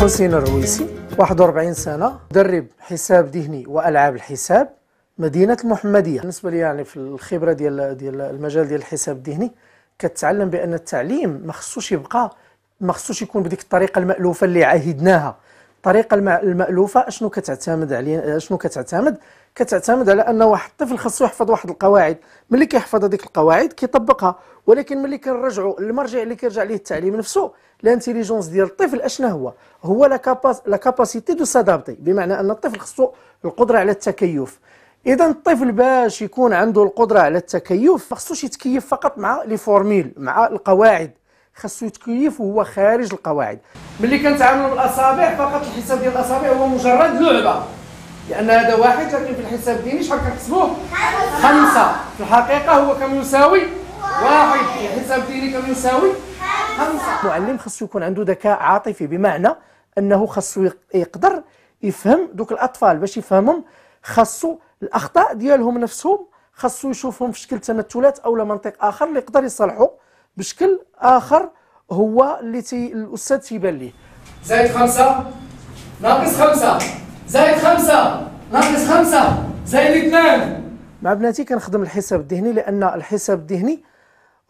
حسين الرويسي 41 سنة مدرب حساب ذهني وألعاب الحساب مدينة المحمدية بالنسبة لي يعني في الخبرة ديال ديال المجال ديال الحساب الذهني كتعلم بأن التعليم ما خصوش يبقى ما خصوش يكون بديك الطريقة المألوفة اللي عهدناها الطريقه المالوفه اشنو كتعتمد عليه اشنو كتعتمد كتعتمد على ان واحد الطفل خاصو يحفظ واحد القواعد ملي كيحفظ هذيك القواعد كيطبقها ولكن ملي كنرجعوا المرجع اللي كيرجع ليه التعليم نفسه لانتيليجونس ديال الطفل اشنا هو هو لا كاباس لا كاباسيتي دو سادابتي بمعنى ان الطفل خاصو القدره على التكيف اذا الطفل باش يكون عنده القدره على التكيف ما خصوش يتكيف فقط مع لي فورميل مع القواعد خاصو يتكيف وهو خارج القواعد ملي كنتعاملوا بالاصابع فقط الحساب ديال الاصابع هو مجرد لعبه لان هذا واحد لكن في الحساب الديني شحال كنحسبوه خمسة في الحقيقه هو كم يساوي واحد في الحساب الديني كم يساوي خمسة المعلم خاصو يكون عنده ذكاء عاطفي بمعنى انه خاصو يقدر يفهم دوك الاطفال باش يفهمهم خاصو الاخطاء ديالهم نفسهم خاصو يشوفهم في شكل تمثلات او منطق اخر اللي يقدر يصلحوا بشكل اخر هو اللي تي الاستاذ تيبان ليه زائد خمسة ناقص خمسة زائد خمسة ناقص خمسة زائد اثنان مع بناتي كنخدم الحساب الذهني لان الحساب الذهني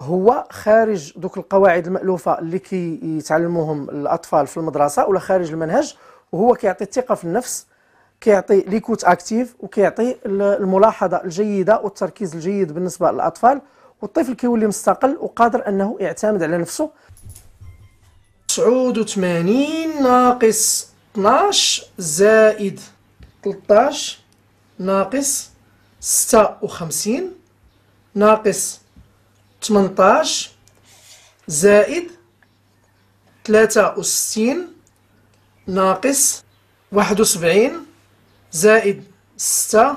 هو خارج دوك القواعد المألوفة اللي كيتعلموهم الأطفال في المدرسة ولا خارج المنهج وهو كيعطي الثقة في النفس كيعطي ليكوت اكتيف وكيعطي الملاحظة الجيدة والتركيز الجيد بالنسبة للأطفال والطفل كيولي مستقل وقادر انه يعتمد على نفسه 89 ناقص 12 زائد 13 ناقص 56 ناقص 18 زائد 63 ناقص 71 زائد 6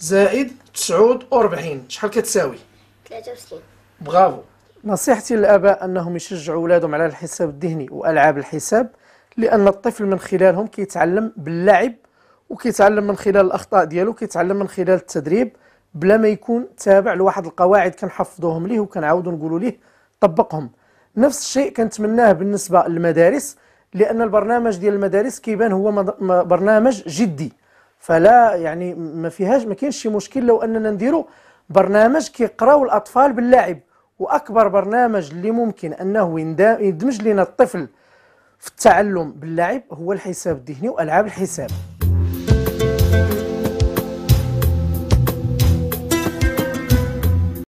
زائد 49 شحال كتساوي 63 برافو نصيحتي للاباء انهم يشجعوا اولادهم على الحساب الذهني والعاب الحساب لان الطفل من خلالهم كيتعلم باللعب وكيتعلم من خلال الاخطاء ديالو كيتعلم من خلال التدريب بلا ما يكون تابع لواحد القواعد كنحفظوهم ليه وكنعاودو نقولوا ليه طبقهم نفس الشيء كنتمناه بالنسبه للمدارس لان البرنامج ديال المدارس كيبان هو برنامج جدي فلا يعني ما فيهاش ما كاينش شي مشكل لو اننا نديرو برنامج كيقراو الاطفال باللعب واكبر برنامج اللي ممكن انه يندمج لنا الطفل في التعلم باللعب هو الحساب الذهني والعاب الحساب